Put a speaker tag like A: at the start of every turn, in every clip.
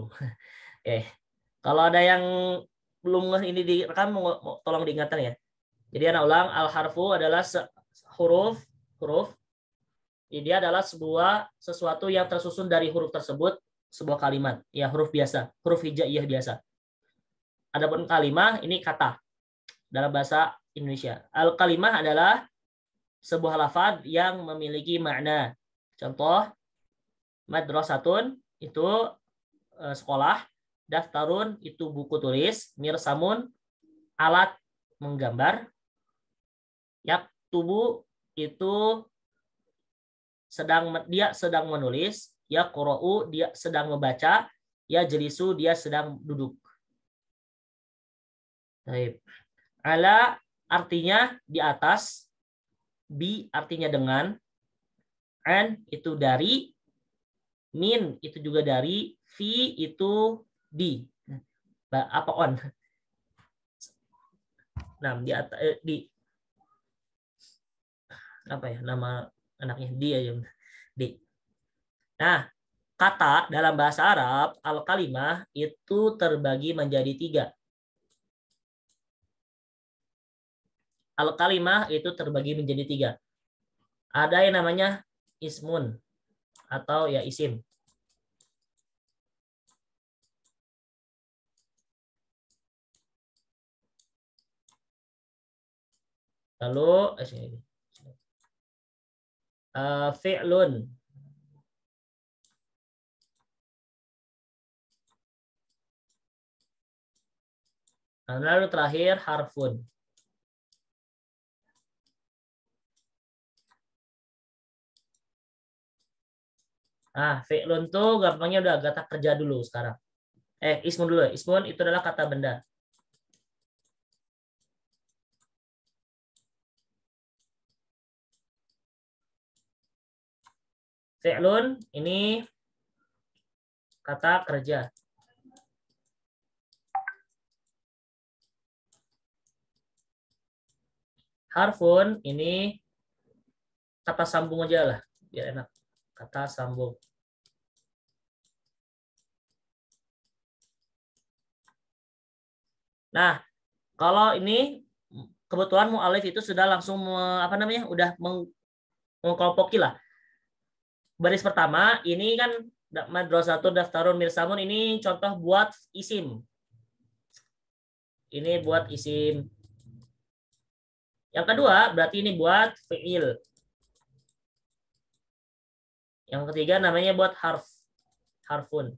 A: Oke. Gitu. Eh, kalau ada yang belum ini direkam tolong diingatkan ya. Jadi anak ulang al harfu adalah huruf huruf. Ini adalah sebuah sesuatu yang tersusun dari huruf tersebut sebuah kalimat. Ya huruf biasa, huruf hijaiyah biasa. Adapun kalimah ini kata dalam bahasa Indonesia. Al kalimah adalah sebuah lafaz yang memiliki makna. Contoh madrasatun itu Eh, sekolah, daftarun itu buku tulis, mirsamun alat menggambar, yak tubuh itu sedang dia sedang menulis, ya korou dia sedang membaca, ya jelisu dia sedang duduk. Baik. Ala artinya di atas, bi artinya dengan, an itu dari, min itu juga dari, V itu di apa on. Nah, di atas eh, di apa ya nama anaknya D aja D. Nah, kata dalam bahasa Arab al kalimah itu terbagi menjadi tiga. Al kalimah itu terbagi menjadi tiga. Ada yang namanya ismun atau ya isim.
B: Lalu eh, sini. Uh, fi'lun. Lalu terakhir harfun.
A: Ah, fi'lun tuh gampangnya udah kata kerja dulu sekarang. Eh, ismun dulu. Ismun itu adalah kata benda.
B: Fi'lun ini kata kerja.
A: Harfun ini kata sambung aja lah, biar enak. Kata sambung. Nah, kalau ini kebetulan mu'alif itu sudah langsung me, apa namanya? udah meng, baris pertama ini kan satu daftarun mirsamun ini contoh buat isim. Ini buat isim. Yang kedua berarti ini buat fi'il. Yang ketiga namanya buat harf. Harfun.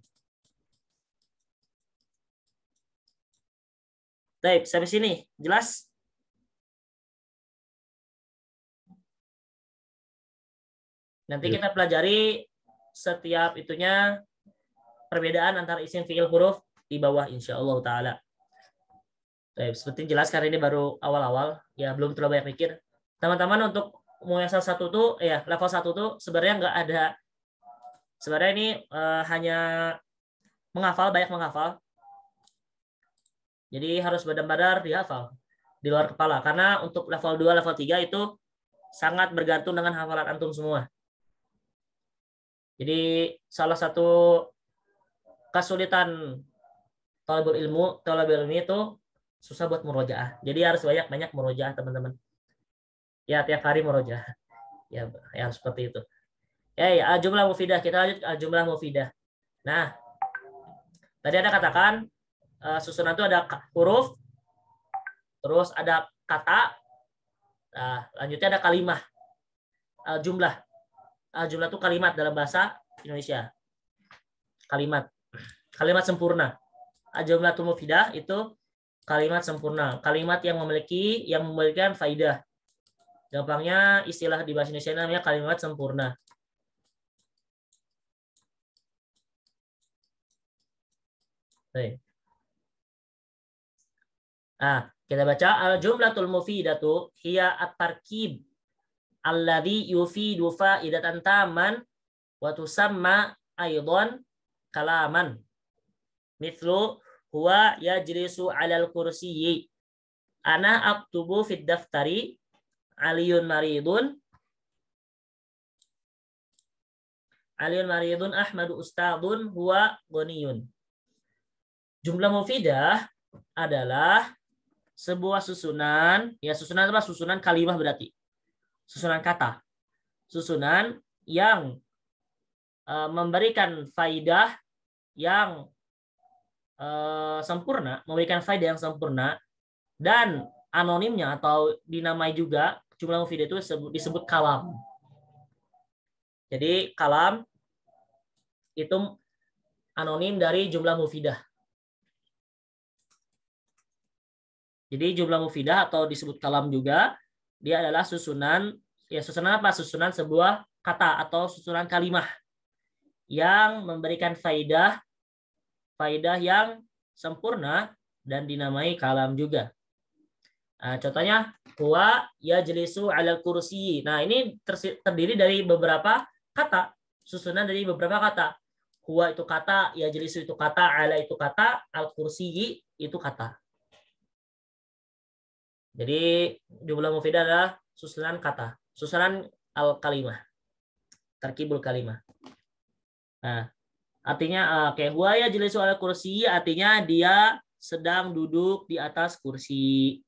B: Baik, sampai sini. Jelas?
A: Nanti iya. kita pelajari setiap itunya perbedaan antara isim fiil huruf di bawah insya Allah taala. Baik, seperti jelas karena ini baru awal-awal, ya belum terlalu banyak mikir. Teman-teman untuk muasal satu tuh, eh, ya level satu tuh sebenarnya nggak ada. Sebenarnya ini uh, hanya menghafal, banyak menghafal. Jadi harus benar-benar dihafal di luar kepala. Karena untuk level 2, level 3 itu sangat bergantung dengan hafalan antum semua. Jadi salah satu kesulitan talabul ilmu, talabul ilmi itu susah buat murojaah. Jadi harus banyak-banyak murojaah teman-teman. Ya tiap hari murojaah. Ya, ya seperti itu. Ya, ya ah, jumlah mufidah kita lanjut ah, jumlah mufidah. Nah, tadi ada katakan ah, susunan itu ada huruf, terus ada kata, nah, lanjutnya ada kalimah, jumlah uh, jumlah itu kalimat dalam bahasa Indonesia. Kalimat. Kalimat sempurna. Eh, jumlah mufidah itu kalimat sempurna, kalimat yang memiliki yang memberikan faidah. Gampangnya istilah di bahasa Indonesia namanya kalimat sempurna. Baik. Nah, kita baca al-jumlatul mufidatu hiya at-tarkib alladhi yufidu fa'idatan taman wa tusamma aidan kalaman. Mithlu huwa yajlisu alal kursiyyi. Ana aktubu fid daftari aliyun maridun. Aliyun maridun Ahmadu ustadun huwa goniyun. Jumlah mufidah adalah sebuah susunan, ya susunan apa? Susunan kalimah berarti susunan kata. Susunan yang e, memberikan faidah yang e, sempurna, memberikan faidah yang sempurna dan anonimnya atau dinamai juga jumlah mufid itu disebut kalam. Jadi kalam itu anonim dari jumlah mufidah. Jadi jumlah mufidah atau disebut kalam juga dia adalah susunan ya susunan apa? Susunan sebuah kata atau susunan kalimah yang memberikan faidah faidah yang sempurna dan dinamai kalam juga. Nah, contohnya huwa ya jelisu ala kursi. Nah, ini terdiri dari beberapa kata, susunan dari beberapa kata. Huwa itu kata, ya jelisu itu kata, ala itu kata, al kursi itu kata. Jadi jumlah mufidah adalah susunan kata, susunan al kalimah, terkibul kalimah. Nah, artinya uh, kayak gua ya kursi, artinya dia sedang duduk di atas kursi.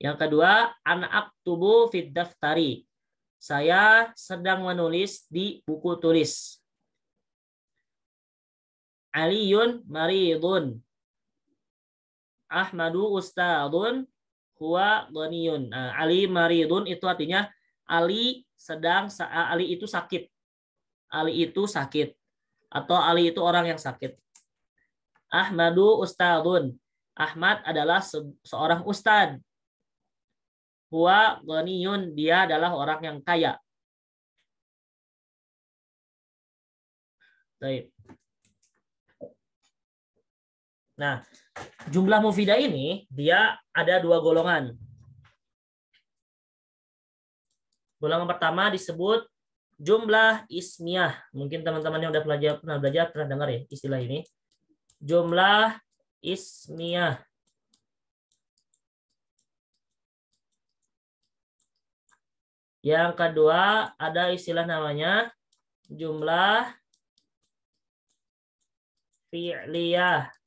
A: Yang kedua, anak tubuh fit daftari. Saya sedang menulis di buku tulis. Aliun, maridun. Ahmadu ustadun huwa ghaniyun. Nah, eh, Ali maridun itu artinya Ali sedang eh, Ali itu sakit. Ali itu sakit atau Ali itu orang yang sakit. Ahmadu ustadun. Ahmad adalah se seorang ustad. Huwa ghaniyun, dia adalah orang yang kaya. Baik. Nah, jumlah mufida ini dia ada dua golongan. Golongan pertama disebut jumlah ismiyah. Mungkin teman-teman yang udah belajar, pernah belajar, pernah dengar ya istilah ini. Jumlah ismiyah. Yang kedua ada istilah namanya jumlah fi'liyah.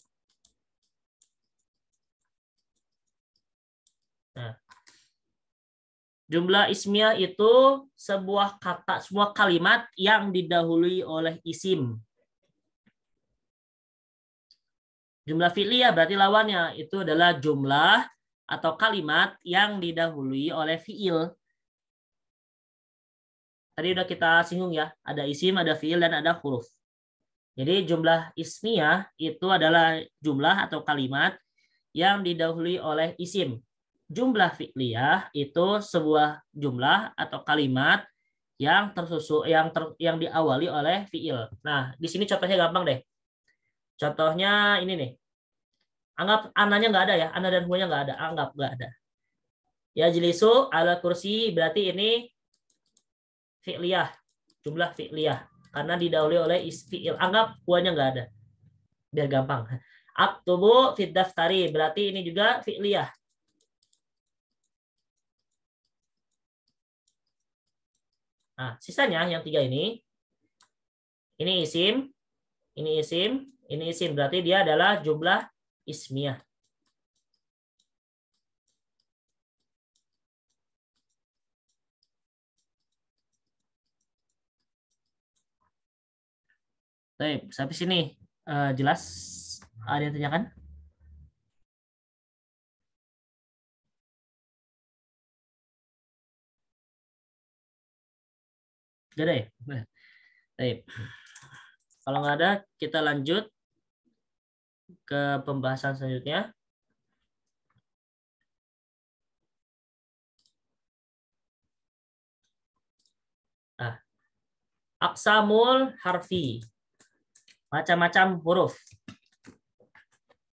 A: Jumlah ismiyah itu sebuah kata, sebuah kalimat yang didahului oleh isim. Jumlah fi'liyah berarti lawannya itu adalah jumlah atau kalimat yang didahului oleh fi'il. Tadi udah kita singgung ya, ada isim, ada fi'il, dan ada huruf. Jadi jumlah ismiyah itu adalah jumlah atau kalimat yang didahului oleh isim jumlah fi'liyah itu sebuah jumlah atau kalimat yang tersusun yang ter, yang diawali oleh fi'il. Nah, di sini contohnya gampang deh. Contohnya ini nih. Anggap ananya nggak ada ya, ana dan huanya nggak ada, anggap nggak ada. Ya jilisu ala kursi berarti ini fi'liyah, jumlah fi'liyah karena didahului oleh fi'il. Anggap huanya nggak ada. Biar gampang. Aktubu fit daftari berarti ini juga fi'liyah Nah, sisanya yang tiga ini, ini isim, ini isim, ini isim. Berarti dia adalah jumlah ismiah.
B: Baik, sampai sini uh, jelas ada yang tanyakan?
A: Gak ada Kalau nggak ada, kita lanjut ke pembahasan selanjutnya. Ah. aksamul harfi. Macam-macam huruf.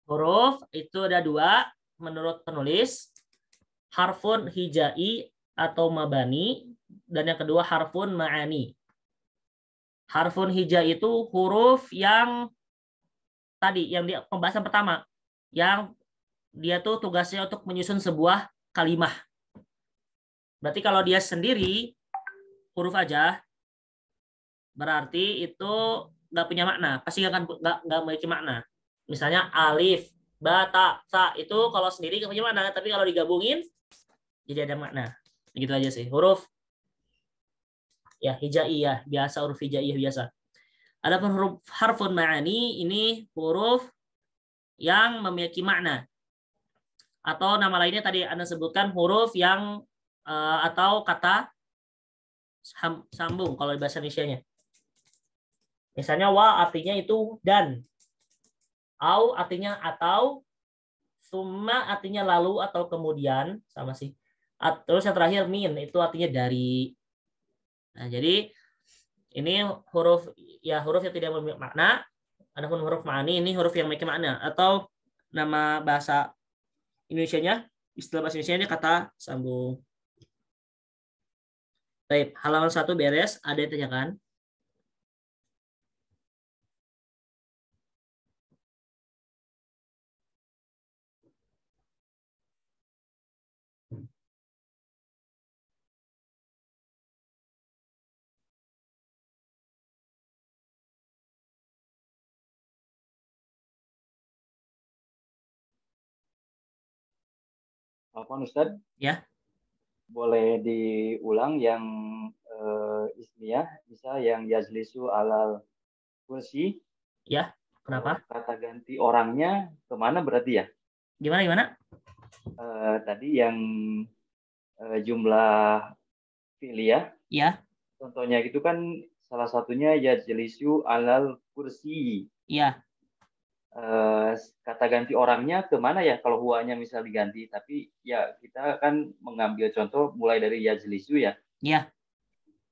A: Huruf itu ada dua menurut penulis. Harfun hijai atau mabani dan yang kedua harfun ma'ani. Harfun hija itu huruf yang tadi yang di pembahasan pertama yang dia tuh tugasnya untuk menyusun sebuah kalimah. Berarti kalau dia sendiri huruf aja berarti itu nggak punya makna, pasti nggak akan nggak nggak memiliki makna. Misalnya alif, bata ta, itu kalau sendiri nggak punya makna, tapi kalau digabungin jadi ada makna. Begitu aja sih. Huruf ya hijaiyah biasa huruf hijaiyah biasa. Adapun huruf harfun ma'ani ini huruf yang memiliki makna atau nama lainnya tadi Anda sebutkan huruf yang uh, atau kata sambung kalau di bahasa Indonesia-nya. Misalnya wa artinya itu dan. Au artinya atau. Summa artinya lalu atau kemudian sama sih. Terus yang terakhir min itu artinya dari. Nah, jadi ini huruf ya huruf yang tidak memiliki makna, adapun huruf ma'ani ini huruf yang memiliki makna atau nama bahasa Indonesianya, istilah bahasa Indonesianya kata sambung. Baik, halaman
B: satu beres, ada yang tanyakan? Alfon Ustaz? Ya. Boleh diulang yang
A: uh, eh, ismiyah, bisa yang yazlisu alal kursi. Ya, kenapa? Eh, kata ganti orangnya kemana berarti ya? Gimana, gimana? Uh, tadi yang uh, jumlah pilih Ya. Ya. Contohnya itu kan salah satunya yazlisu alal kursi. Ya. Eh, kata ganti orangnya kemana ya kalau huanya misal diganti tapi ya kita kan mengambil contoh mulai dari yajlisu ya ya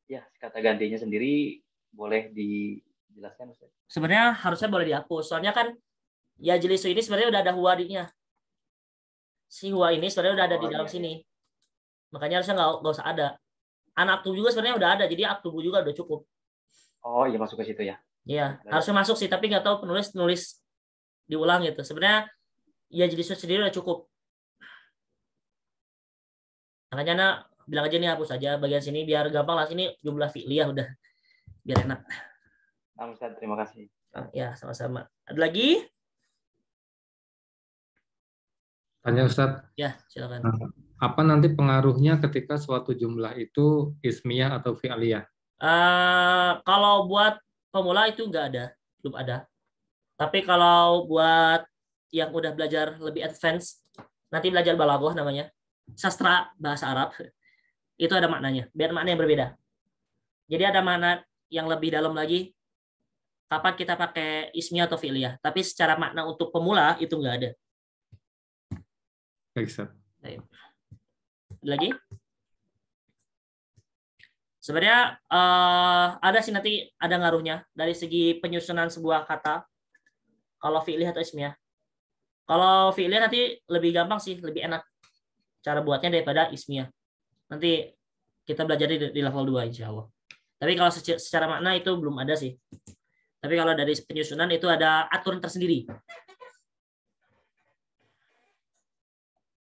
A: ya kata gantinya sendiri boleh dijelaskan Ustaz sebenarnya harusnya boleh dihapus soalnya kan yajlisu ini sebenarnya udah ada huadinya si hua ini sebenarnya udah ada oh, di dalam ya. sini iya. makanya harusnya nggak nggak usah ada anak tubuh juga sebenarnya udah ada jadi aktubu juga udah cukup
B: oh iya masuk ke situ ya
A: Iya, harusnya masuk sih, tapi nggak tahu penulis nulis diulang gitu sebenarnya ya jadi surat sendiri udah cukup makanya nah, bilang aja nih hapus aja bagian sini biar gampang lah sini jumlah ya udah biar enak Am, nah, terima kasih ah, ya sama-sama ada lagi tanya Ustaz ya silakan nah, apa nanti pengaruhnya ketika suatu jumlah itu ismiyah atau fi'liyah uh, kalau buat pemula itu nggak ada belum ada tapi kalau buat yang udah belajar lebih advance, nanti belajar balagoh namanya, sastra bahasa Arab, itu ada maknanya, biar makna yang berbeda. Jadi ada makna yang lebih dalam lagi, kapan kita pakai ismi atau fi'liyah. Tapi secara makna untuk pemula itu nggak ada. Baik, Lagi? Sebenarnya uh, ada sih nanti ada ngaruhnya dari segi penyusunan sebuah kata kalau fi'liyah atau ismiyah. Kalau fi'liyah nanti lebih gampang sih, lebih enak cara buatnya daripada ismiyah. Nanti kita belajar di, di level 2 insya Allah. Tapi kalau secara, makna itu belum ada sih. Tapi kalau dari penyusunan itu ada aturan tersendiri.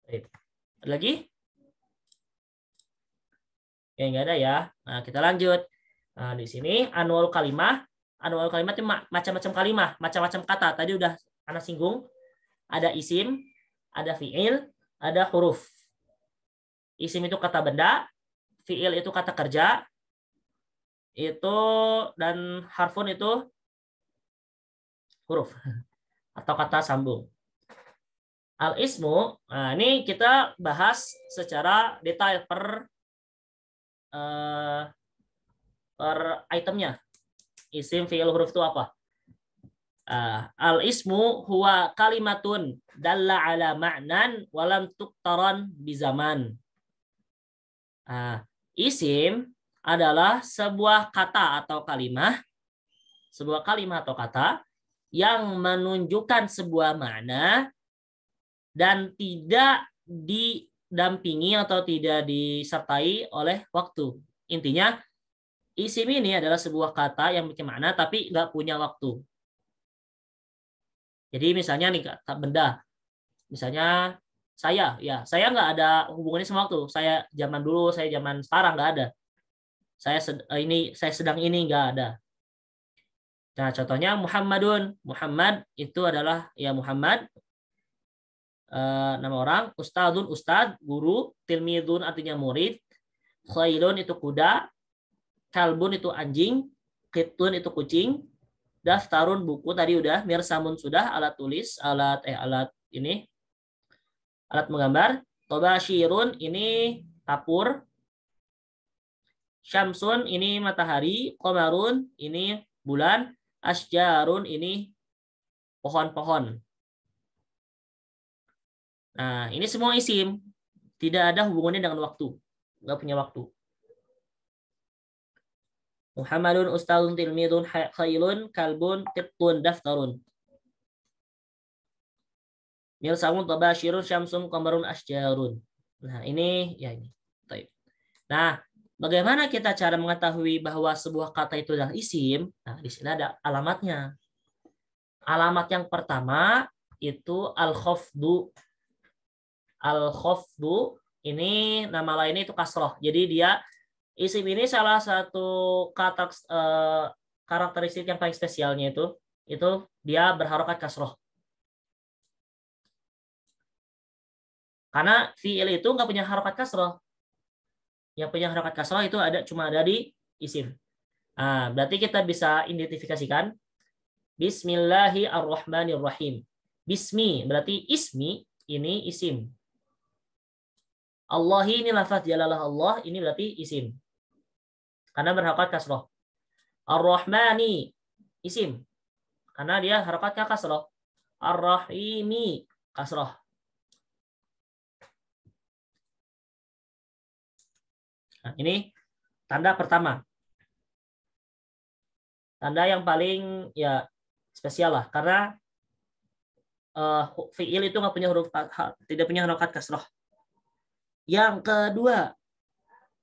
A: Ada lagi? Ya, nggak ada ya. Nah, kita lanjut. Nah, di sini anul kalimah ada anu, kalimat itu macam-macam kalimat, macam-macam kata. Tadi udah anak singgung, ada isim, ada fiil, ada huruf. Isim itu kata benda, fiil itu kata kerja, itu dan harfun itu huruf atau kata sambung. Al ismu, nah ini kita bahas secara detail per uh, per itemnya Isim fi'il huruf itu apa? Uh, ah, al ismu huwa kalimatun dalla ala ma'nan walam tuktaron bizaman. Uh, ah, isim adalah sebuah kata atau kalimah, sebuah kalimat atau kata yang menunjukkan sebuah makna dan tidak didampingi atau tidak disertai oleh waktu. Intinya isim ini adalah sebuah kata yang memiliki makna tapi nggak punya waktu. Jadi misalnya nih kata benda, misalnya saya, ya saya nggak ada hubungannya sama waktu. Saya zaman dulu, saya zaman sekarang nggak ada. Saya eh, ini, saya sedang ini nggak ada. Nah, contohnya Muhammadun. Muhammad itu adalah ya Muhammad eh, nama orang, ustadun ustad, guru, tilmidun artinya murid, khairun itu kuda, kalbun itu anjing, kitun itu kucing, daftarun buku tadi udah, mirsamun sudah, alat tulis, alat eh alat ini, alat menggambar, Toba Shirun ini kapur, syamsun ini matahari, komarun ini bulan, asjarun ini pohon-pohon. Nah, ini semua isim. Tidak ada hubungannya dengan waktu. Nggak punya waktu. Muhammadun ustadun tilmidun khairun kalbun qitun daftarun. Milsamun tabashirun syamsun qamarun asjarun. Nah, ini ya ini. Taip. Nah, bagaimana kita cara mengetahui bahwa sebuah kata itu adalah isim? Nah, di sini ada alamatnya. Alamat yang pertama itu al-khafdu. Al-khafdu ini nama lainnya itu kasroh. Jadi dia Isim ini salah satu kata uh, eh, karakteristik yang paling spesialnya itu itu dia berharokat kasroh. Karena fiil itu nggak punya harokat kasroh. Yang punya harokat kasroh itu ada cuma ada di isim. Nah, berarti kita bisa identifikasikan Bismillahirrahmanirrahim. Bismi berarti ismi ini isim. Allah ini lafaz jalalah Allah ini berarti isim karena berharokat kasroh. Ar-Rahmani isim karena dia harokatnya kasroh. Ar-Rahimi kasroh.
B: Nah, ini tanda pertama.
A: Tanda yang paling ya spesial lah karena uh, fiil itu nggak punya huruf tidak punya harokat kasroh. Yang kedua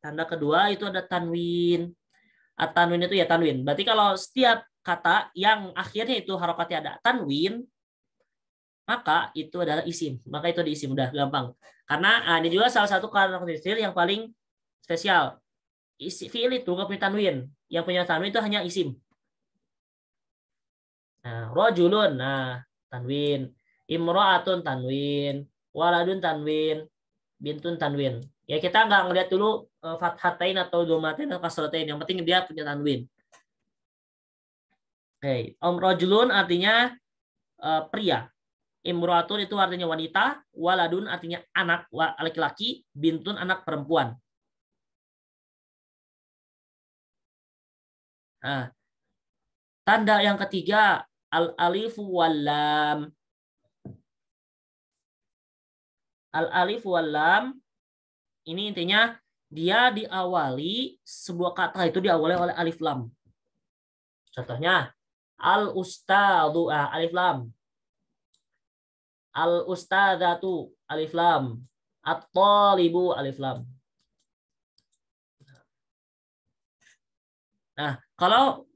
A: Tanda kedua itu ada tanwin. At ah, tanwin itu ya tanwin. Berarti kalau setiap kata yang akhirnya itu harokatnya ada tanwin, maka itu adalah isim. Maka itu di isim udah gampang. Karena ah, ini juga salah satu karakteristik yang paling spesial. Isi fiil itu nggak punya tanwin. Yang punya tanwin itu hanya isim. Nah, rojulun, nah tanwin. Imro'atun tanwin. Waladun tanwin. Bintun tanwin ya kita nggak ngelihat dulu uh, fathatain atau domatain atau kasrotain yang penting dia punya tanwin oke okay. om rojulun artinya uh, pria imroatun itu artinya wanita waladun artinya anak laki-laki bintun anak perempuan
B: nah, tanda yang ketiga al alifu
A: walam al alif walam ini intinya dia diawali sebuah kata itu diawali oleh alif lam. Contohnya al ustadu ah, alif lam. Al ustadatu alif lam. At-talibu alif lam. Nah, kalau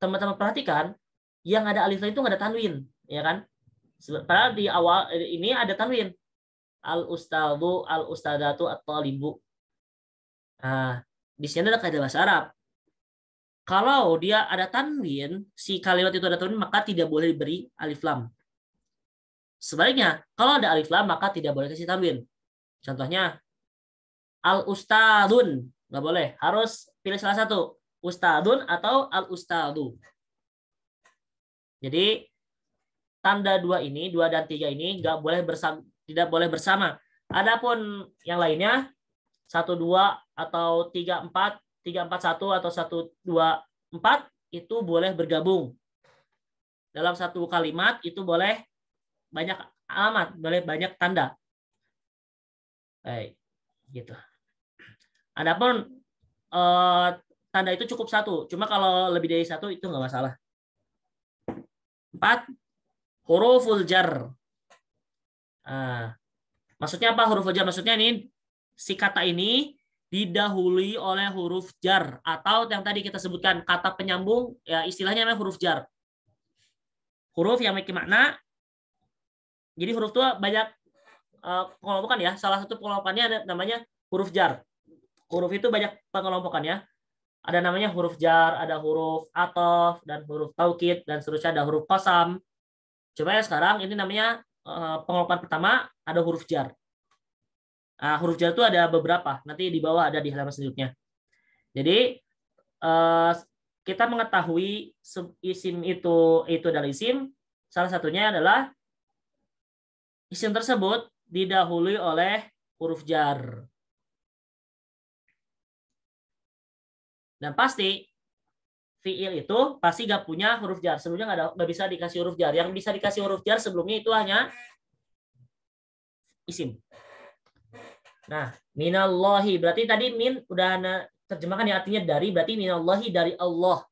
A: teman-teman perhatikan yang ada alif lam itu nggak ada tanwin, ya kan? Padahal di awal ini ada tanwin al ustadu al ustadatu at talibu nah, di sini ada kaidah bahasa Arab kalau dia ada tanwin si kalimat itu ada tanwin maka tidak boleh diberi alif lam sebaliknya kalau ada alif lam maka tidak boleh kasih tanwin contohnya al ustadun nggak boleh harus pilih salah satu ustadun atau al ustadu jadi tanda dua ini, dua dan tiga ini nggak boleh bersang, tidak boleh bersama. Adapun yang lainnya 1 2 atau 3 4, 3 4 1 atau 1 2 4 itu boleh bergabung. Dalam satu kalimat itu boleh banyak alamat, boleh banyak tanda. Baik, gitu. Adapun eh, tanda itu cukup satu. Cuma kalau lebih dari satu itu nggak masalah. Empat, huruful jar. Ah. maksudnya apa huruf jar? Maksudnya ini si kata ini didahului oleh huruf jar atau yang tadi kita sebutkan kata penyambung ya istilahnya namanya huruf jar. Huruf yang memiliki makna. Jadi huruf itu banyak eh, pengelompokan ya. Salah satu pengelompokannya ada namanya huruf jar. Huruf itu banyak pengelompokan ya. Ada namanya huruf jar, ada huruf atof dan huruf taukid dan seterusnya ada huruf kosam. Coba ya sekarang ini namanya Eh, pengelompokan pertama ada huruf jar. Nah, huruf jar itu ada beberapa. Nanti di bawah ada di halaman selanjutnya. Jadi eh, kita mengetahui isim itu itu adalah isim. Salah satunya adalah isim tersebut didahului oleh huruf jar. Dan pasti fiil itu pasti gak punya huruf jar. Sebelumnya gak, ada nggak bisa dikasih huruf jar. Yang bisa dikasih huruf jar sebelumnya itu hanya isim. Nah, minallahi berarti tadi min udah terjemahkan ya artinya dari berarti minallahi dari Allah.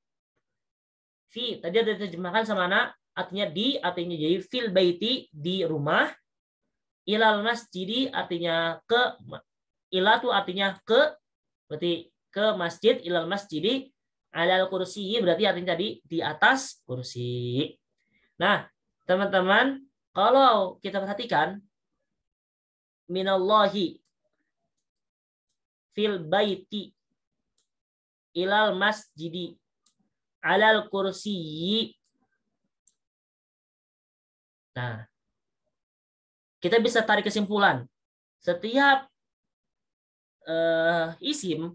A: Fi tadi ada terjemahkan sama anak artinya di artinya jadi fil baiti di rumah ilal masjidi artinya ke Ilal tuh artinya ke berarti ke masjid ilal masjidi alal kursi berarti artinya tadi di atas kursi. Nah, teman-teman, kalau kita perhatikan minallahi fil baiti ilal masjidi alal kursi. Nah, kita bisa tarik kesimpulan. Setiap uh, isim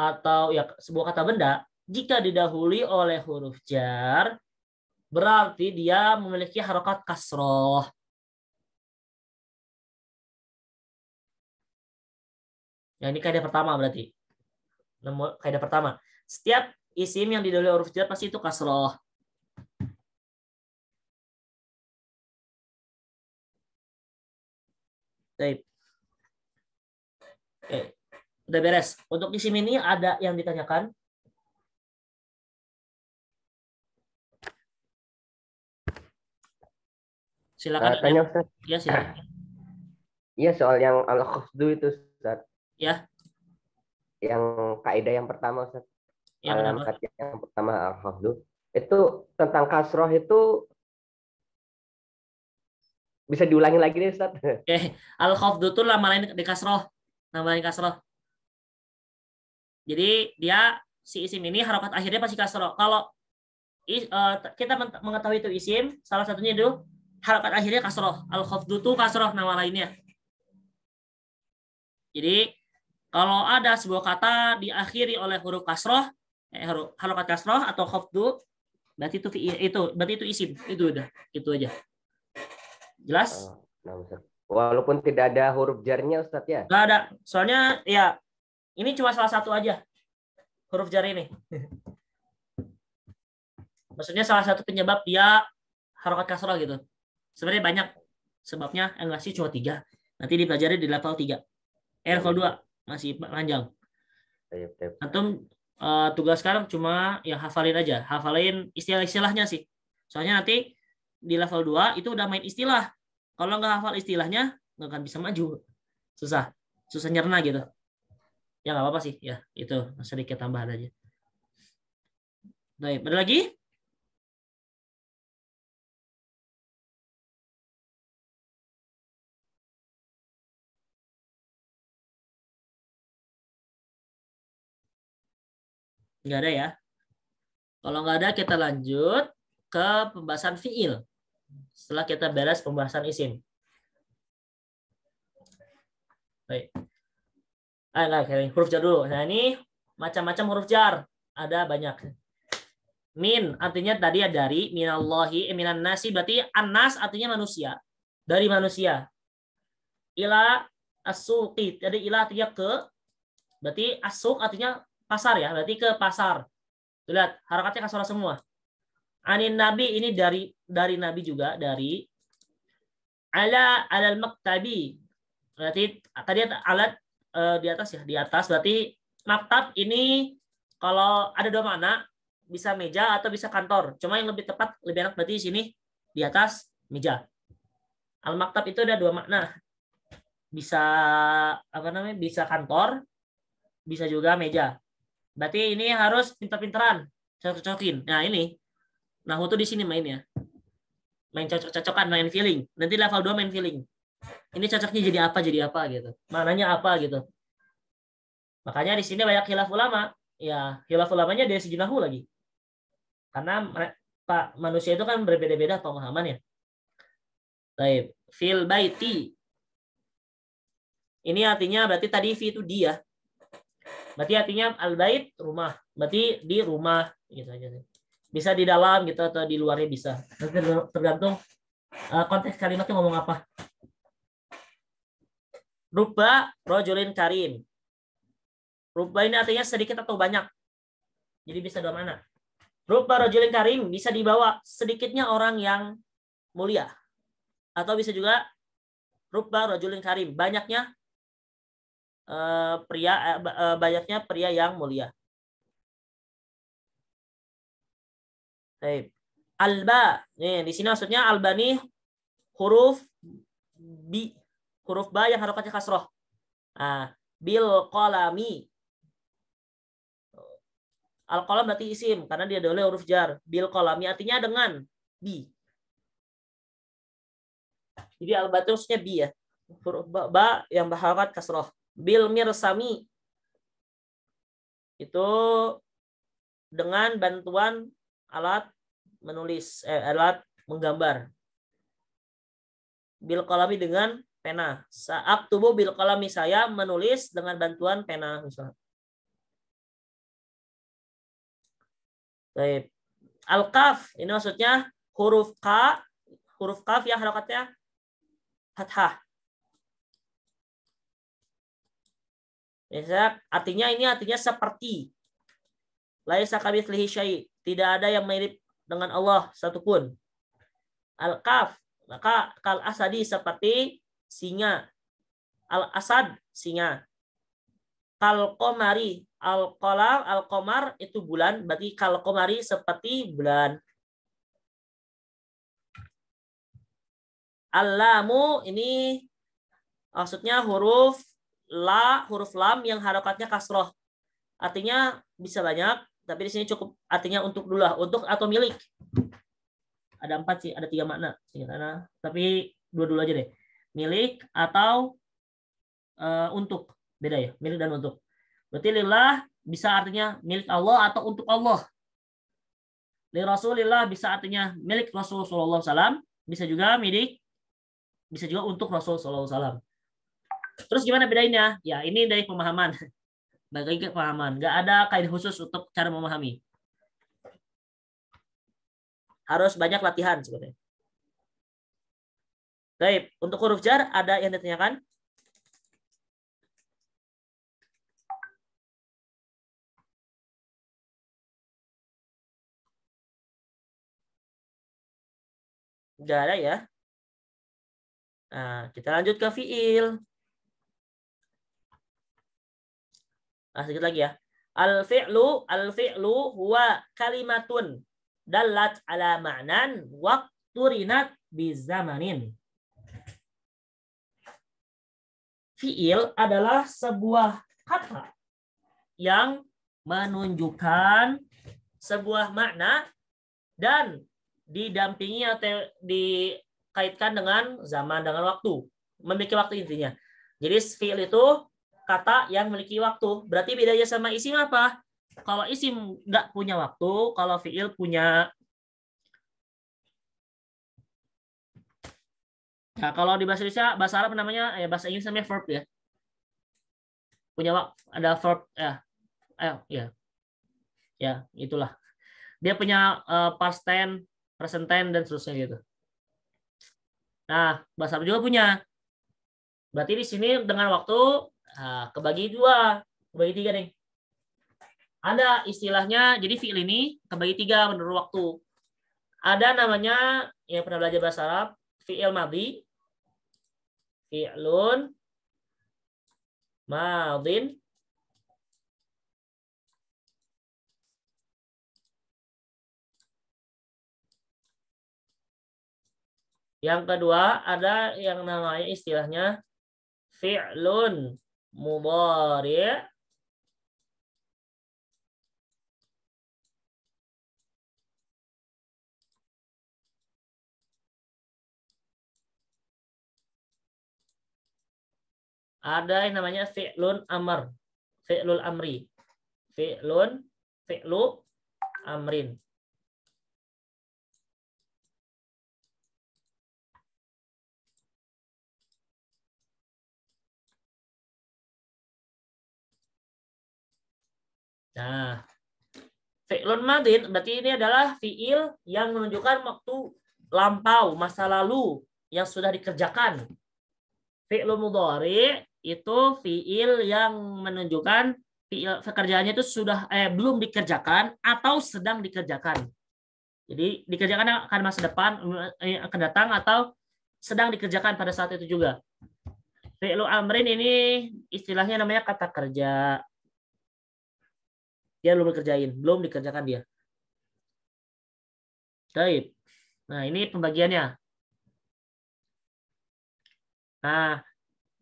A: atau ya sebuah kata benda jika didahului oleh huruf jar berarti dia memiliki harokat kasroh. Ya, ini kaidah pertama berarti. Kaidah pertama. Setiap isim yang didahului huruf jar pasti itu kasroh.
B: Baik. Oke. Eh, Udah beres. Untuk isi ini ada yang ditanyakan?
A: Silakan. Uh, tanya Ustaz. Iya, silakan. Iya, soal yang al-khusdu itu Ustaz. Ya. Yang kaidah yang pertama Ustaz. Yang, kata eh, yang pertama al-khusdu. Itu tentang kasroh itu bisa diulangi lagi nih Ustaz. Oke, eh, okay.
B: al-khafdu itu
A: lama lain di kasroh. Nama lain kasroh. Jadi dia si isim ini harokat akhirnya pasti kasroh. Kalau is, uh, kita mengetahui itu isim, salah satunya itu harokat akhirnya kasroh. Al khafdu itu kasroh nama lainnya. Jadi kalau ada sebuah kata diakhiri oleh huruf kasroh, eh, huruf harokat kasroh atau khafdu, berarti itu itu berarti itu isim. Itu udah, itu aja. Jelas? Oh, nah, Walaupun tidak ada huruf jarnya Ustaz ya? Tidak ada. Soalnya ya ini cuma salah satu aja huruf jar ini. Maksudnya salah satu penyebab dia harokat kasroh gitu. Sebenarnya banyak sebabnya enggak sih cuma tiga. Nanti dipelajari di level tiga. Eh, level dua masih panjang. Iya, iya. Antum uh, tugas sekarang cuma ya hafalin aja, hafalin istilah-istilahnya sih. Soalnya nanti di level dua itu udah main istilah. Kalau nggak hafal istilahnya, nggak akan bisa maju. Susah. Susah nyerna gitu ya nggak apa-apa sih ya itu sedikit tambahan aja baik ada lagi nggak ada ya kalau nggak ada kita lanjut ke pembahasan fiil setelah kita beres pembahasan isim baik Ah, nah, huruf jar dulu. Nah, ini macam-macam huruf jar. Ada banyak. Min artinya tadi ya dari minallahi eh, minan nasi berarti anas artinya manusia. Dari manusia. Ila asuqi. Jadi ila artinya ke berarti asuk artinya pasar ya, berarti ke pasar. lihat harakatnya kasar semua. Anin nabi ini dari dari nabi juga dari ala alal maktabi. Berarti tadi alat eh, di atas ya, di atas berarti maktab ini kalau ada dua makna bisa meja atau bisa kantor. Cuma yang lebih tepat, lebih enak berarti di sini di atas meja. Al maktab itu ada dua makna. Bisa apa namanya? Bisa kantor, bisa juga meja. Berarti ini harus pintar-pintaran, cocok-cocokin. Nah, ini. Nah, itu di sini mainnya. Main cocok-cocokan, main feeling. Nanti level 2 main feeling ini cocoknya jadi apa jadi apa gitu mananya apa gitu makanya di sini banyak khilaf ulama ya khilaf ulamanya dari segi nahu lagi karena pak manusia itu kan berbeda-beda pemahamannya baik fil baiti ini artinya berarti tadi fi itu dia ya. berarti artinya al bait rumah berarti di rumah gitu aja bisa di dalam gitu atau di luarnya bisa tergantung eh, konteks kalimatnya ngomong apa Rupa rojulin karim. Rupa ini artinya sedikit atau banyak. Jadi bisa dua mana. Rupa rojulin karim bisa dibawa sedikitnya orang yang mulia. Atau bisa juga rupa rojulin karim. Banyaknya eh, pria eh, eh, banyaknya pria yang mulia.
B: Alba. Nih, di sini
A: maksudnya alba huruf bi huruf ba yang harokatnya kasroh. Ah, bil kolami. Al kolam berarti isim karena dia dulu huruf jar. Bil kolami artinya dengan bi. Jadi al batusnya bi ya. Huruf ba, ba yang berharokat kasroh. Bil mirsami itu dengan bantuan alat menulis eh, alat menggambar bil kolami dengan pena. Saat tubuh bil kalami saya menulis dengan bantuan pena misalnya. Al-kaf ini maksudnya huruf k, huruf kaf ya harokatnya fathah. artinya ini artinya seperti. Laisa kamitslihi syai. Tidak ada yang mirip dengan Allah satupun. Al-kaf maka kal asadi seperti singa. Al-asad, singa. Kalkomari, al-kolar, al-komar itu bulan. Berarti kalkomari seperti bulan. Alamu ini maksudnya huruf la, huruf lam yang harokatnya kasroh. Artinya bisa banyak, tapi di sini cukup artinya untuk dulu lah, untuk atau milik. Ada empat sih, ada tiga makna. Tapi dua dulu aja deh milik atau uh, untuk. Beda ya, milik dan untuk. Berarti lillah bisa artinya milik Allah atau untuk Allah. Li Rasulillah bisa artinya milik Rasul SAW bisa juga milik bisa juga untuk Rasul SAW Terus gimana bedanya Ya, ini dari pemahaman. Bagi pemahaman, nggak ada kaidah khusus untuk cara memahami. Harus banyak latihan sebenarnya. Baik, untuk huruf jar ada yang ditanyakan?
B: Enggak ada ya. Nah, kita lanjut ke fiil.
A: Nah, sedikit lagi ya. Al-fi'lu al-fi'lu huwa kalimatun dallat ala ma'nan waqturinat bizamanin. fiil adalah sebuah kata yang menunjukkan sebuah makna dan didampingi atau dikaitkan dengan zaman dengan waktu, memiliki waktu intinya. Jadi fiil itu kata yang memiliki waktu. Berarti bedanya sama isim apa? Kalau isim nggak punya waktu, kalau fiil punya Nah, kalau di bahasa Indonesia, bahasa Arab namanya, ya bahasa Inggris namanya verb ya. Punya ada verb, ya, eh, ya, ya, itulah. Dia punya uh, past tense, present tense dan seterusnya gitu. Nah, bahasa Arab juga punya. Berarti di sini dengan waktu uh, kebagi dua, kebagi tiga nih. Ada istilahnya, jadi fiil ini kebagi tiga menurut waktu. Ada namanya, yang pernah belajar bahasa Arab, fiil madhi, fi'lun madin Yang kedua ada yang namanya istilahnya fi'lun mudhari' Ada yang namanya fi'lun amr, fi'lul amri. Fi'lun, fi'lu amrin. Nah, fi'lun madin berarti ini adalah fi'il yang menunjukkan waktu lampau, masa lalu yang sudah dikerjakan. Fi'lun mudhari itu fiil yang menunjukkan fiil pekerjaannya itu sudah eh, belum dikerjakan atau sedang dikerjakan. Jadi dikerjakan akan masa depan eh, akan datang atau sedang dikerjakan pada saat itu juga. Fi'lu amrin ini istilahnya namanya kata kerja. Dia belum dikerjain, belum dikerjakan dia. Baik. Nah, ini pembagiannya. Nah,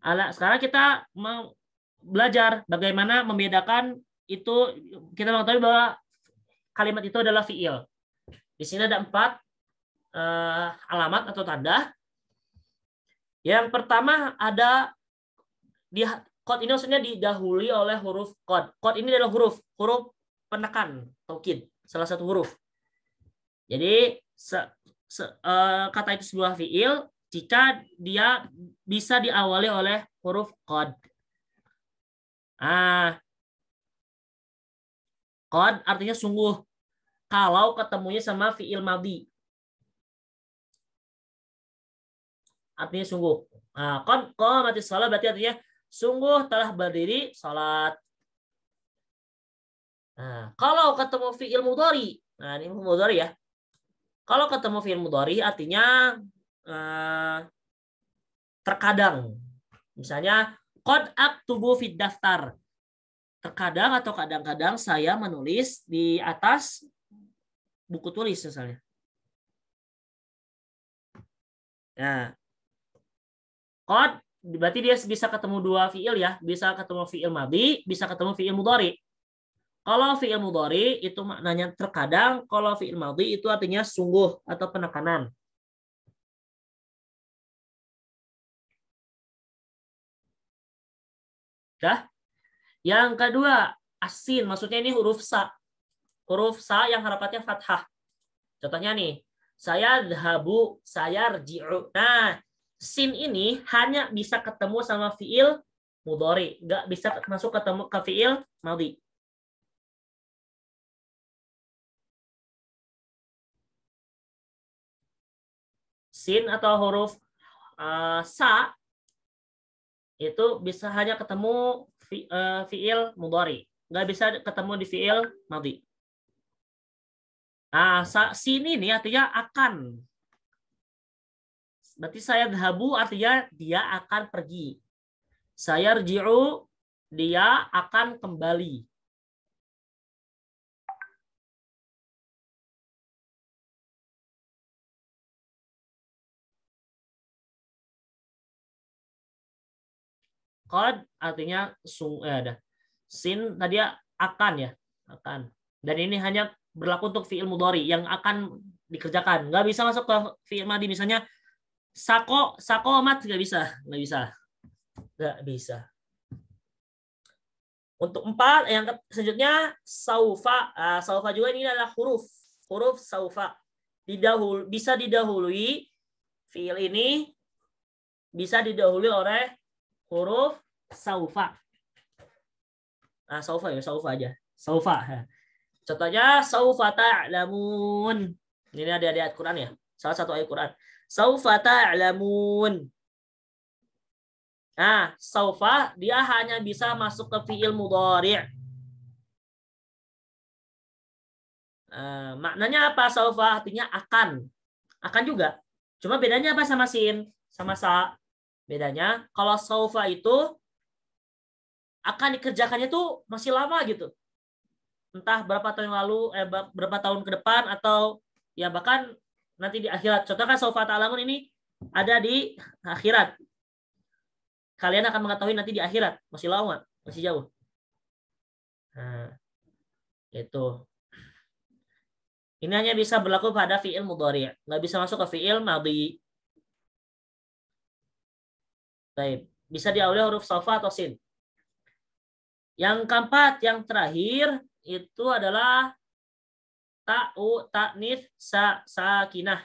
A: sekarang kita mau belajar bagaimana membedakan itu kita mengetahui bahwa kalimat itu adalah fiil. Di sini ada empat uh, alamat atau tanda. Yang pertama ada di kod ini maksudnya didahului oleh huruf kod. Kod ini adalah huruf huruf penekan token salah satu huruf. Jadi se, se, uh, kata itu sebuah fiil jika dia bisa diawali oleh huruf kod, Ah, qad artinya sungguh. Kalau ketemunya sama fiil madhi. Artinya sungguh. Nah, kon mati sholat berarti artinya sungguh telah berdiri salat. Nah, kalau ketemu fiil mudhari. Nah, ini mudhari ya. Kalau ketemu fiil mudhari artinya Eh, terkadang. Misalnya qad tubuh fit daftar. Terkadang atau kadang-kadang saya menulis di atas buku tulis misalnya. Nah, ya. kod berarti dia bisa ketemu dua fiil ya, bisa ketemu fiil madhi, bisa ketemu fiil mudori Kalau fiil mudhari itu maknanya terkadang, kalau fiil madhi itu artinya sungguh atau penekanan. Dah. Yang kedua, asin. Maksudnya ini huruf sa. Huruf sa yang harapannya fathah. Contohnya nih, saya dhabu, saya rji'u. Nah, sin ini hanya bisa ketemu sama fiil mudori. Nggak bisa masuk ketemu ke fiil madhi. Sin atau huruf uh, sa itu bisa hanya ketemu fi, uh, fiil mudhari, nggak bisa ketemu di fiil madhi. Nah, sini nih artinya akan. Berarti saya dhabu artinya dia akan pergi. Saya rji'u dia akan kembali. kod artinya sung eh, ada. Sin tadi ya, akan ya, akan. Dan ini hanya berlaku untuk fiil mudori yang akan dikerjakan. Nggak bisa masuk ke fiil madi misalnya sako sako amat nggak bisa, nggak bisa. Nggak bisa. Untuk empat, yang selanjutnya saufa. Uh, saufa juga ini adalah huruf. Huruf saufa. Didahul, bisa didahului. Fiil ini bisa didahului oleh huruf saufa. ah saufa ya, saufa aja. Saufa. Contohnya saufa ta'lamun. Ini ada di ayat Quran ya. Salah satu ayat Quran. Saufa ta'lamun. Nah, saufa dia hanya bisa masuk ke fiil mudhari'. Uh, maknanya apa saufa artinya akan akan juga cuma bedanya apa sama sin sama sa Bedanya kalau sofa itu akan dikerjakannya tuh masih lama gitu. Entah berapa tahun yang lalu, eh, berapa tahun ke depan atau ya bahkan nanti di akhirat. Contohnya kan sofa ta'lamun ini ada di akhirat. Kalian akan mengetahui nanti di akhirat, masih lama, masih jauh. Nah, itu. Ini hanya bisa berlaku pada fi'il mudhari, nggak bisa masuk ke fi'il madhi. Baik. Bisa diawali huruf sofa atau sin. Yang keempat, yang terakhir itu adalah ta'u ta'nif sa sakinah.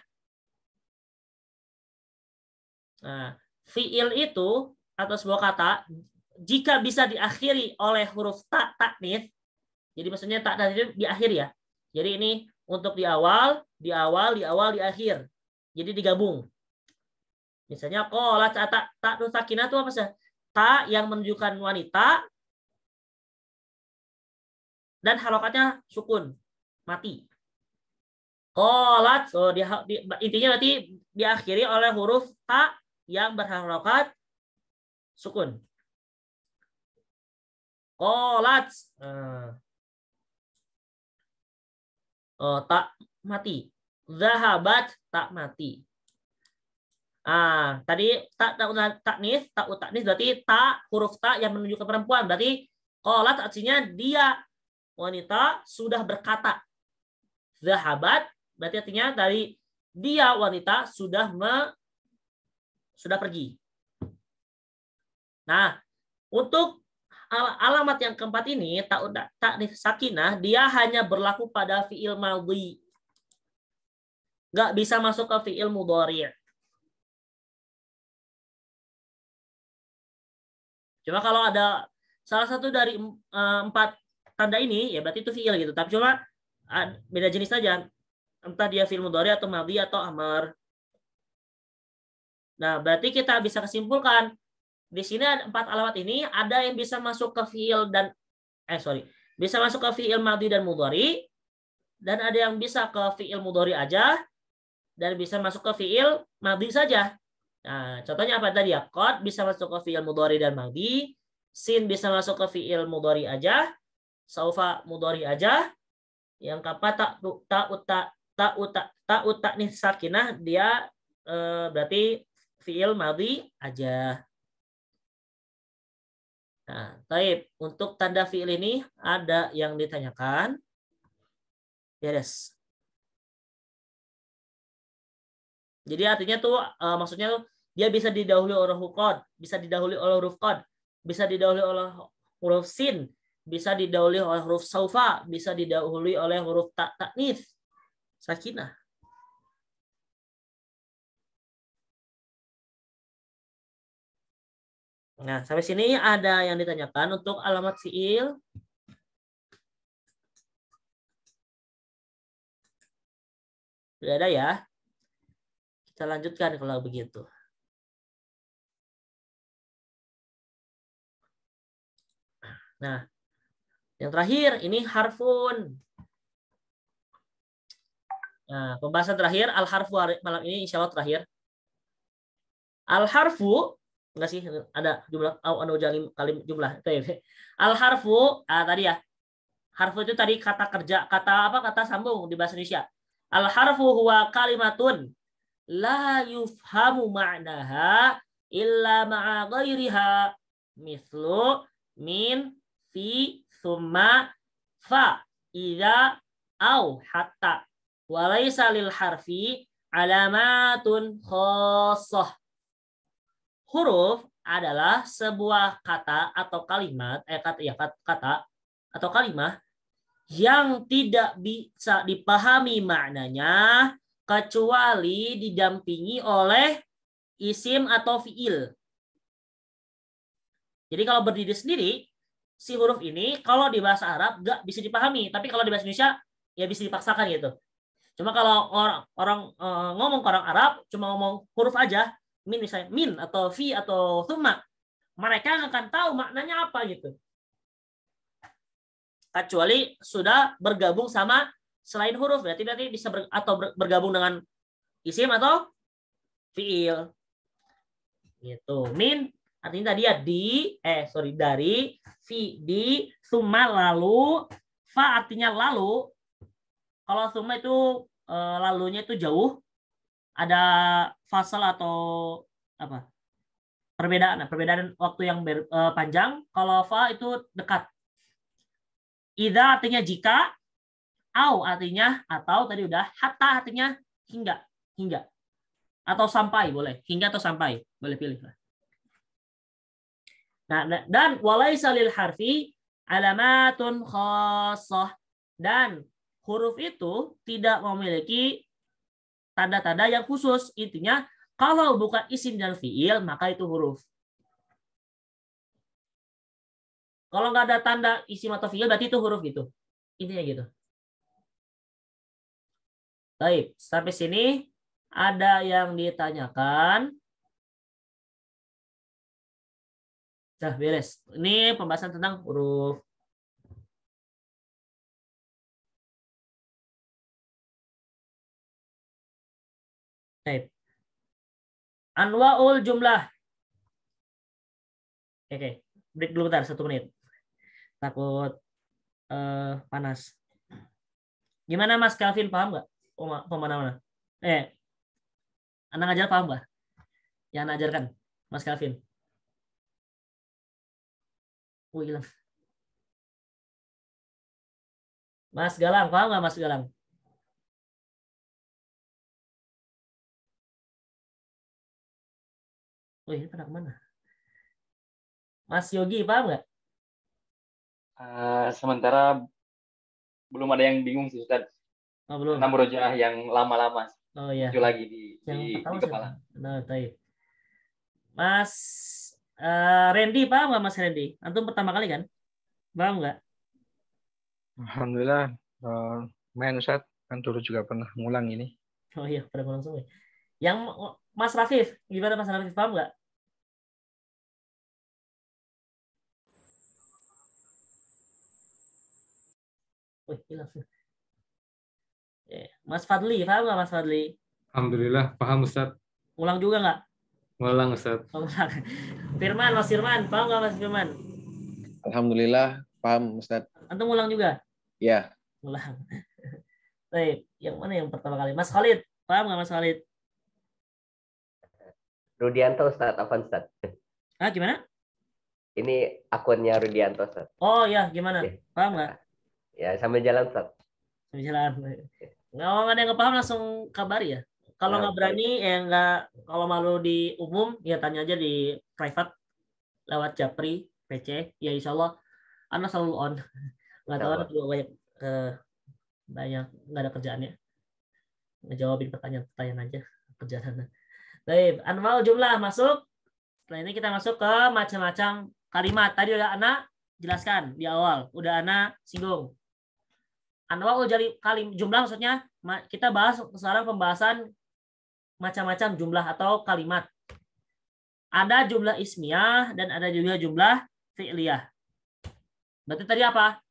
A: Nah, fiil itu atau sebuah kata jika bisa diakhiri oleh huruf ta ta'nif, jadi maksudnya tak taknif di akhir ya. Jadi ini untuk di awal, di awal, di awal, di akhir. Jadi digabung. Misalnya kola tak tak tak itu apa sih? tak yang menunjukkan wanita dan harokatnya sukun mati. Kolat so di, di, intinya berarti diakhiri oleh huruf tak yang berharokat sukun.
B: Kolat eh,
A: oh, tak mati. Zahabat tak mati. Ah, tadi tak tak taknis, tak nis berarti tak huruf tak yang menunjukkan perempuan. Berarti kolat artinya dia wanita sudah berkata. Zahabat berarti artinya dari dia wanita sudah me, sudah pergi. Nah, untuk al alamat yang keempat ini tak tak sakinah dia hanya berlaku pada fiil madhi. Gak bisa masuk ke fiil mudhari'. Cuma kalau ada salah satu dari eh, empat tanda ini, ya berarti itu fiil gitu. Tapi cuma beda jenis saja. Entah dia fiil mudhari atau madhi atau amar. Nah, berarti kita bisa kesimpulkan di sini ada empat alamat ini ada yang bisa masuk ke fiil dan eh sorry bisa masuk ke fiil madhi dan mudhari dan ada yang bisa ke fiil mudhari aja dan bisa masuk ke fiil madhi saja Nah, contohnya apa tadi ya? Kot bisa masuk ke fi'il mudori dan madi. Sin bisa masuk ke fi'il mudori aja. Saufa mudori aja. Yang kapa tak tak uta tak uta tak utak nih sakinah dia e, berarti fi'il madi aja. Nah, taib untuk tanda fi'il ini ada yang ditanyakan.
B: Beres. Jadi
A: artinya tuh e, maksudnya tuh dia bisa didahului oleh huruf qad, bisa didahului oleh huruf qad, bisa didahului oleh huruf sin, bisa didahului oleh huruf saufa, bisa didahului oleh huruf tak taknif. Sakinah.
B: Nah, sampai sini ada yang ditanyakan untuk alamat fiil. Sudah ada ya? Kita lanjutkan kalau begitu.
A: Nah, yang terakhir ini harfun. Nah, pembahasan terakhir al harfu malam ini insya Allah terakhir. Al harfu enggak sih ada jumlah au anu jalim kalim jumlah. Ya, al harfu ah, tadi ya. Harfu itu tadi kata kerja, kata apa? Kata sambung di bahasa Indonesia. Al harfu huwa kalimatun la yufhamu ma'naha illa ma'a ghairiha mislu min fi summa fa ida au hatta walaysa lil harfi alamatun khosoh. Huruf adalah sebuah kata atau kalimat eh kata ya kata atau kalimat yang tidak bisa dipahami maknanya kecuali didampingi oleh isim atau fiil. Jadi kalau berdiri sendiri si huruf ini kalau di bahasa Arab gak bisa dipahami, tapi kalau di bahasa Indonesia ya bisa dipaksakan gitu. Cuma kalau orang orang e, ngomong ke orang Arab cuma ngomong huruf aja, min misalnya min atau fi atau thumma, mereka akan tahu maknanya apa gitu. Kecuali sudah bergabung sama selain huruf berarti berarti bisa ber, atau bergabung dengan isim atau fiil. Gitu. Min Artinya tadi ya di, eh sorry, dari, fi, di, summa, lalu, fa artinya lalu. Kalau summa itu e, lalunya itu jauh. Ada fasal atau apa? Perbedaan, nah, perbedaan waktu yang ber, e, panjang. Kalau fa itu dekat. Ida artinya jika, au artinya atau tadi udah, hatta artinya hingga, hingga. Atau sampai boleh, hingga atau sampai, boleh pilih lah. Nah, dan walaisa lil harfi alamatun khassah dan huruf itu tidak memiliki tanda-tanda yang khusus. Intinya kalau bukan isim dan fiil maka itu huruf. Kalau nggak ada tanda isim atau fiil berarti itu huruf gitu. Intinya gitu. Baik, sampai sini ada yang
B: ditanyakan. Sudah beres. Ini pembahasan tentang huruf Taib.
A: Anwaul jumlah. Oke, okay. break dulu bentar, satu menit. Takut uh, panas. Gimana Mas Calvin, paham nggak? Oh, mana Eh, anak ngajar paham nggak? Yang ngajarkan, ajarkan, Mas Calvin.
B: Oh hilang. Mas Galang, paham nggak Mas Galang? Oh ini pernah kemana? Mas Yogi, paham nggak?
A: Uh, sementara belum ada yang bingung sih Ustaz. Oh, belum. yang lama-lama. Oh iya. lagi di, yang di, di kepala. Nah, Mas Uh, Randy paham nggak Mas Randy? Antum pertama kali kan? Paham nggak? Alhamdulillah uh, main Ustaz kan dulu juga pernah ngulang ini. Oh iya, pernah ngulang semua. Yang Mas Rafif, gimana Mas Rafif paham nggak? Wih, hilang. Eh, Mas Fadli, paham nggak Mas Fadli? Alhamdulillah, paham Ustaz. Ulang juga nggak? Malang Ustaz. Oh, Firman, Mas Firman, paham nggak Mas Firman? Alhamdulillah, paham Ustaz. Antum ulang juga? Iya. Ulang. Baik, yang mana yang pertama kali? Mas Khalid, paham nggak Mas Khalid? Rudianto Ustaz, Afan Ustaz. Ah, gimana? Ini akunnya Rudianto Ustaz. Oh iya, gimana? Ya. Paham nggak? Ya, sambil jalan Ustaz. Sambil jalan. Nggak, ada yang paham langsung kabari ya? Kalau ya, nggak berani ya nggak kalau malu di umum ya tanya aja di private lewat Japri PC ya Insya Allah anak selalu on. Nggak tahu anak juga banyak ke eh, banyak nggak ada kerjaannya. Ngejawabin pertanyaan-pertanyaan aja kerjaan Baik, Anwal jumlah masuk. Setelah ini kita masuk ke macam-macam kalimat. Tadi udah anak jelaskan di awal, udah anak singgung. Anwal jadi kalim jumlah maksudnya kita bahas sekarang pembahasan macam-macam jumlah atau kalimat. Ada jumlah ismiyah dan ada juga jumlah fi'liyah. Berarti tadi apa?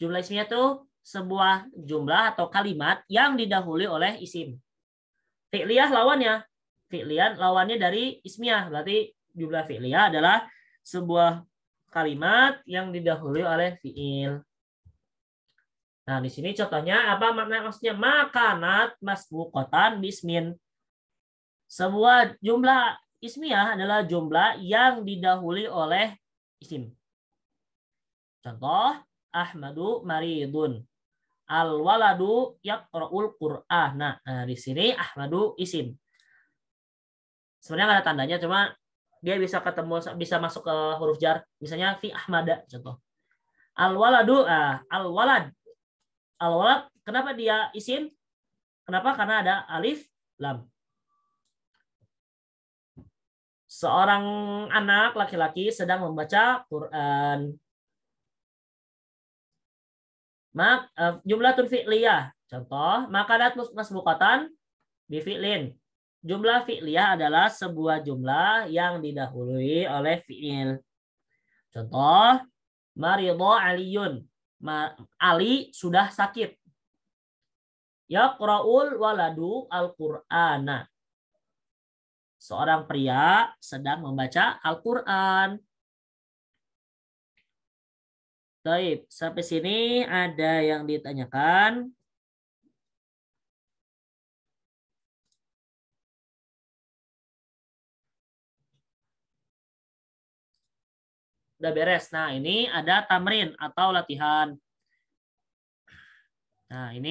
A: Jumlah ismiyah itu sebuah jumlah atau kalimat yang didahului oleh isim. Fi'liyah lawannya. Fi'liyah lawannya dari ismiyah. Berarti jumlah fi'liyah adalah sebuah kalimat yang didahului oleh fi'il. Nah, di sini contohnya apa makna maksudnya makanat masbukotan bismin. Sebuah jumlah ismiyah adalah jumlah yang didahului oleh isim. Contoh, Ahmadu maridun. Al-waladu yaqra'ul Qur'an. Nah, nah, di sini Ahmadu isim. Sebenarnya nggak ada tandanya, cuma dia bisa ketemu bisa masuk ke huruf jar. Misalnya fi Ahmada contoh. Al-waladu ah, al-walad. Al-walad kenapa dia isim? Kenapa? Karena ada alif lam. Seorang anak laki-laki sedang membaca Quran. Mak, eh, jumlah tun fi'liyah. Contoh, makanat masbukatan bi fi'lin. Jumlah fi'liyah adalah sebuah jumlah yang didahului oleh fi'il. Contoh, marido aliyun. Ma, Ali sudah sakit. Yaqra'ul waladu al-Qur'ana. Seorang pria sedang membaca Al-Quran. Baik, sampai sini ada yang ditanyakan. Udah beres. Nah, ini ada tamrin atau latihan. Nah, ini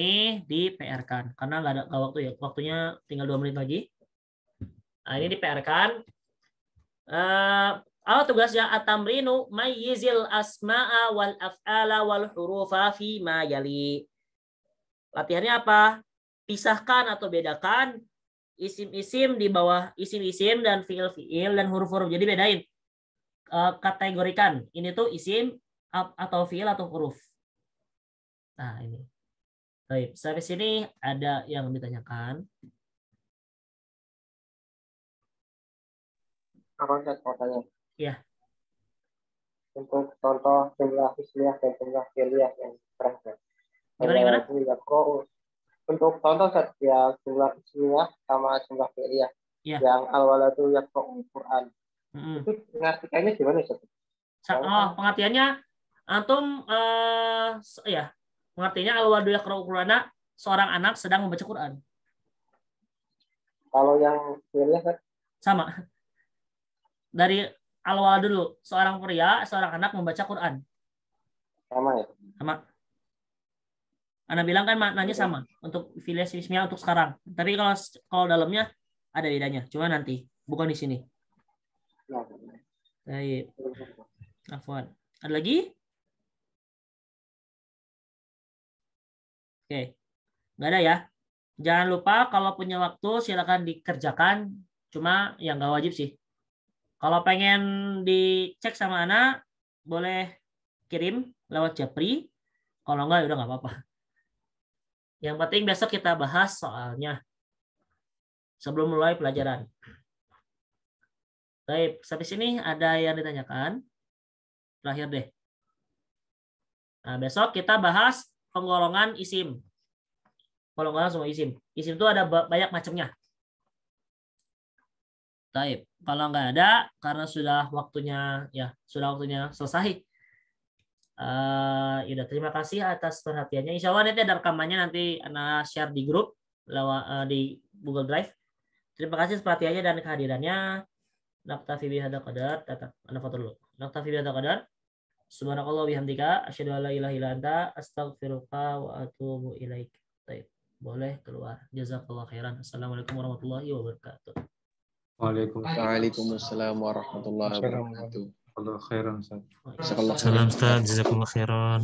A: di PR kan karena nggak ada gak waktu ya. Waktunya tinggal dua menit lagi. Nah, ini kan. Uh, apa tugasnya at-tamrinu mayyizil asma'a wal af'ala wal hurufa fi ma yali. Latihannya apa? Pisahkan atau bedakan isim-isim di bawah isim-isim dan fiil-fiil dan huruf-huruf. Jadi bedain. Uh, kategorikan. Ini tuh isim atau fiil atau huruf. Nah, ini. Baik, sampai sini ada yang ditanyakan.
B: apa Ustaz mau Iya. Untuk contoh jumlah isliah dan jumlah fi'liyah yang terakhir. Gimana, gimana?
A: untuk contoh setiap ya jumlah isliah sama jumlah fi'liyah. ya. Yang al-waladu yakro Quran. Mm -hmm. Itu pengertiannya gimana Ustaz? Oh, pengertiannya antum eh ya, pengertiannya al-waladu yakro seorang anak sedang membaca Quran.
B: Kalau yang
A: kan? Sama dari awal dulu seorang pria seorang anak membaca Quran sama ya sama anda bilang kan maknanya ya. sama untuk filias ismiyah untuk sekarang tapi kalau kalau dalamnya ada bedanya cuma nanti bukan di sini nah, baik afwan
B: ada lagi oke
A: nggak ada ya jangan lupa kalau punya waktu silakan dikerjakan cuma yang nggak wajib sih kalau pengen dicek sama anak, boleh kirim lewat Japri. Kalau enggak, ya udah nggak apa-apa. Yang penting besok kita bahas soalnya. Sebelum mulai pelajaran. Baik, sampai sini ada yang ditanyakan. Terakhir deh. Nah, besok kita bahas penggolongan isim. Penggolongan semua isim. Isim itu ada banyak macamnya. Taib. Kalau nggak ada, karena sudah waktunya ya sudah waktunya selesai. Uh, yaudah, terima kasih atas perhatiannya. Insya Allah nanti ada rekamannya nanti anak share di grup lewat uh, eh, di Google Drive. Terima kasih perhatiannya dan kehadirannya. Fibi Hada qadar. Anda foto dulu. Fibi Hada qadar. Subhanakallah bihamdika. Asyadu ala ilah ilah anta. Astagfirullah wa atubu ilaik. Boleh keluar. Jazakallah khairan. Assalamualaikum warahmatullahi wabarakatuh. Waalaikumsalam. Waalaikumsalam warahmatullahi wabarakatuh. Khairan, Ustaz. Salam,
B: Ustaz. Jazakumullah khairan.